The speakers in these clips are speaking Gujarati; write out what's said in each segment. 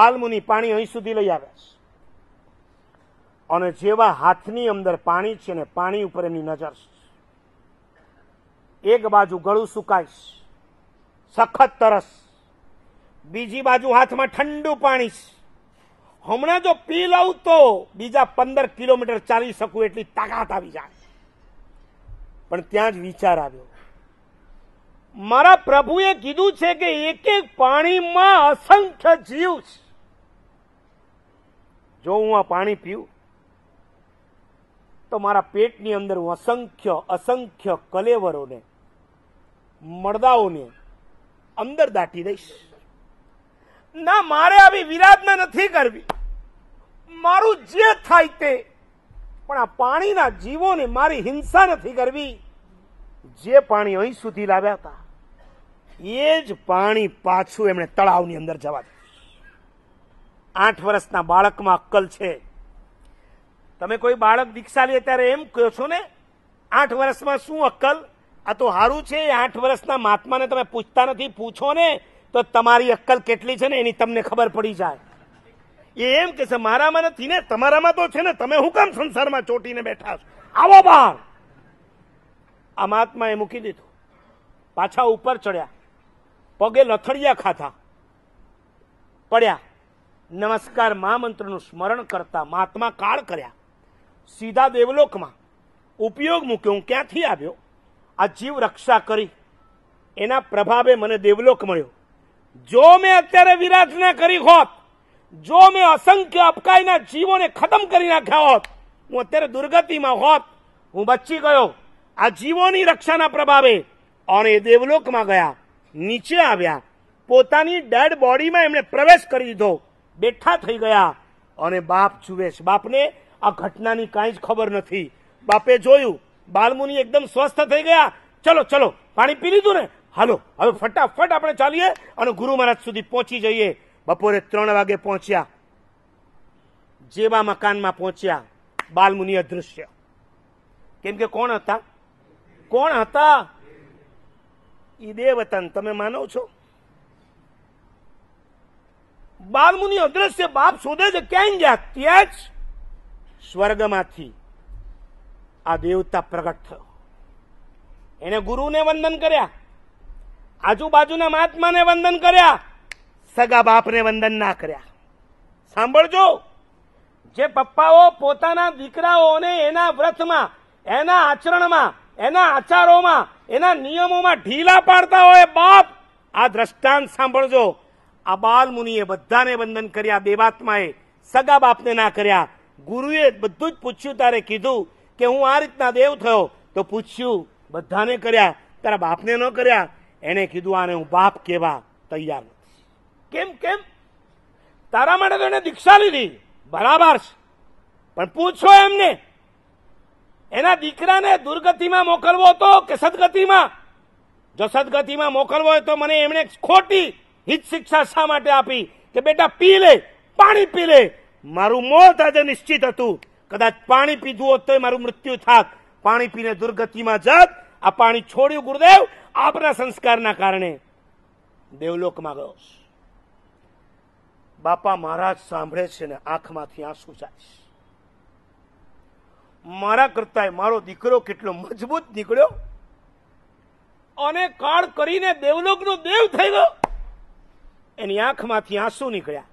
બાલમુનિ પાણી અહીં સુધી લઈ આવ્યા છે અને જેવા હાથની અંદર પાણી છે ને પાણી ઉપર એમની નજર છે એક બાજુ ગળું સુકાય સખત તરસ બીજી બાજુ હાથમાં ઠંડુ પાણી છે હમણાં જો પી લઉં તો બીજા પંદર કિલોમીટર ચાલી શકું એટલી તાકાત આવી જાય પણ ત્યાં જ વિચાર આવ્યો મારા પ્રભુએ કીધું છે કે એક એક પાણીમાં અસંખ્ય જીવ છે જો હું આ પાણી પીઉં તો મારા પેટની અંદર હું અસંખ્ય અસંખ્ય કલેવરોને મળદાઓને અંદર દાટી દઈશ ના મારે આવી વિરાધના નથી કરવી મારું જે થાય તે પણ આ પાણીના જીવોને મારી હિંસા નથી કરવી જે પાણી અહીં સુધી લાવ્યા હતા એ જ પાણી પાછું એમણે તળાવની અંદર જવા દે આઠ વર્ષના બાળકમાં અક્કલ છે તમે કોઈ બાળક દીક્ષા લે ત્યારે એમ કહો છો ને આઠ વર્ષમાં શું અક્કલ આ તો સારું છે આઠ વર્ષના મહાત્માને તમે પૂછતા નથી પૂછો ને તો તમારી અક્કલ કેટલી છે ને એની તમને ખબર પડી જાય એ એમ કે છે મારામાં નથી ને તમારામાં તો છે ને તમે હું કામ સંસારમાં ચોટીને બેઠા છો આવો બહાર આ મહાત્મા એ મૂકી દીધું પાછા ઉપર ચડ્યા પગે લથડિયા ખાતા પડ્યા નમસ્કાર મા મંત્રનું સ્મરણ કરતા મહાત્મા કાળ કર્યા સીધા દેવલોકમાં ઉપયોગ મૂક્યો હું ક્યાંથી આવ્યો આ જીવ રક્ષા કરી એના પ્રભાવે મને દેવલોક મળ્યો જો મેં અત્યારે વિરાધના કરી હોત જો મેં અસંખ્ય અપકાયના જીવોને ખતમ કરી નાખ્યા હોત હું અત્યારે દુર્ગતિમાં હોત હું બચી ગયો આ જીવોની રક્ષાના પ્રભાવે અને દેવલોકમાં ગયા નીચે આવ્યા પોતાની ડેડ બોડીમાં એમણે પ્રવેશ કરી દીધો બેઠા થઈ ગયા અને બાપ જુએ છે બાપને આ ઘટનાની કાંઈ જ ખબર નથી બાપે જોયું બાલમુનિ એકદમ સ્વસ્થ થઈ ગયા ચલો ચલો પાણી પી લીધું ને હાલો હવે ફટાફટ આપણે ચાલીએ અને ગુરુ મહારાજ સુધી પહોંચી જઈએ બપોરે ત્રણ વાગે પહોંચ્યા જેવા મકાનમાં પહોંચ્યા બાલમુનિ અદૃશ્ય કેમ કે કોણ હતા કોણ હતા એ દેવતન તમે માનો છો બાલમુનિ અદ્રશ્ય બાપ શોધે છે ક્યાંય જ્યાં ત્યાં જ સ્વર્ગમાંથી આ દેવતા પ્રગટ થયો એને ગુરુને વંદન કર્યા આજુબાજુના મહાત્માને વંદન કર્યા સગા બાપને વંદન ના કર્યા સાંભળજો જે પપ્પાઓ પોતાના દીકરાઓને એના વ્રતમાં એના આચરણમાં એના આચારોમાં એના નિયમોમાં ઢીલા પાડતા હોય બાપ આ દ્રષ્ટાંત સાંભળજો આ બાલ મુનિએ બધાને વંદન કર્યા દેવાત્માએ સગા બાપને ના કર્યા ગુરુએ બધું જ પૂછ્યું તારે કીધું કે હું આ રીતના દેવ થયો તો પૂછ્યું બધાને કર્યા તારા બાપને ન કર્યા એણે કીધું આને હું બાપ કેવા તૈયાર નથી કેમ કેમ તારા માટે તો એને દીક્ષા લીધી બરાબર છે પણ પૂછો એમને એના દીકરાને દુર્ગતિમાં મોકલવો તો કે સદગતિમાં જો સદગતિમાં મોકલવો હોય તો મને એમણે ખોટી હિત શિક્ષા શા માટે આપી કે બેટા પી લે પાણી પી લે મારું મોત આજે નિશ્ચિત હતું કદાચ પાણી પીધું હોત તો મારું મૃત્યુ થાક પાણી પીને દુર્ગતિમાં જત આ પાણી છોડ્યું ગુરુદેવ આપના સંસ્કારના કારણે દેવલોકમાં ગયો બાપા મહારાજ સાંભળે છે ને આંખમાંથી આંસુ જાય મારા કરતા મારો દીકરો કેટલો મજબૂત નીકળ્યો અને કાળ કરીને દેવલોકનો દેવ થઈ ગયો એની આંખમાંથી આંસુ નીકળ્યા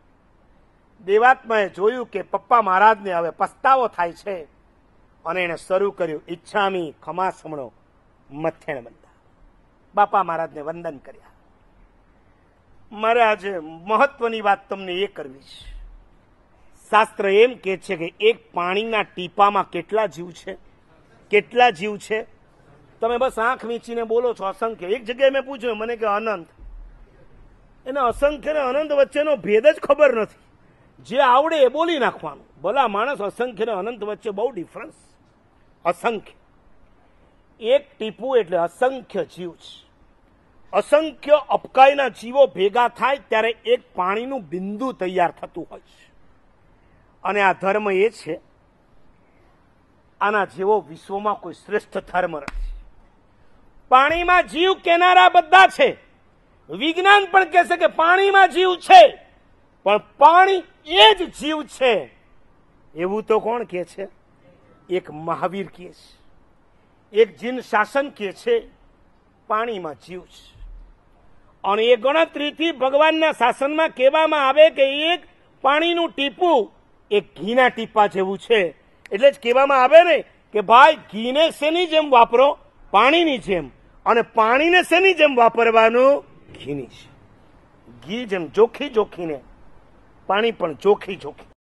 દેવાત્માએ જોયું કે પપ્પા મહારાજને હવે પસ્તાવો થાય છે અને એણે શરૂ કર્યું ઈચ્છામી ખમાસમણો મથેણ બંધા બાપા મહારાજને વંદન કર્યા મારે આજે મહત્વની વાત તમને એ કરવી છે શાસ્ત્ર એમ કે છે કે એક પાણીના ટીપામાં કેટલા જીવ છે કેટલા જીવ છે તમે બસ આંખ વીંચીને બોલો છો અસંખ્ય એક જગ્યાએ મેં પૂછ્યું મને કે અનંત એને અસંખ્ય અને અનંત વચ્ચેનો ભેદ જ ખબર નથી જે આવડે એ બોલી નાખવાનું ભલા માણસ અસંખ્ય અને અનંત વચ્ચે બહુ ડિફરન્સ અસંખ્ય એક ટીપું એટલે અસંખ્ય જીવ છે અસંખ્ય અપકાયના જીવો ભેગા થાય ત્યારે એક પાણીનું બિંદુ તૈયાર થતું હોય છે અને આ ધર્મ એ છે આના જેવો વિશ્વમાં કોઈ શ્રેષ્ઠ ધર્મ નથી પાણીમાં જીવ કેનારા બધા છે વિજ્ઞાન પણ કહેશે કે પાણીમાં જીવ છે પણ પાણી એ જ જીવ છે એવું તો કોણ કહે છે એક મહાવીર કહે છે એક જીન શાસન કહે છે પાણીમાં જીવ છે અને એ ગણતરીથી ભગવાનના શાસનમાં કહેવામાં આવે કે એક પાણીનું ટીપું એક ઘીના ટીપા જેવું છે એટલે જ કહેવામાં આવે ને કે ભાઈ ઘીને શેની જેમ વાપરો પાણીની જેમ અને પાણીને શેની જેમ વાપરવાનું ઘીની છે ઘી જેમ ચોખ્ખી ચોખ્ખી પાણી પણ ચોખ્ખી ચોખ્ખી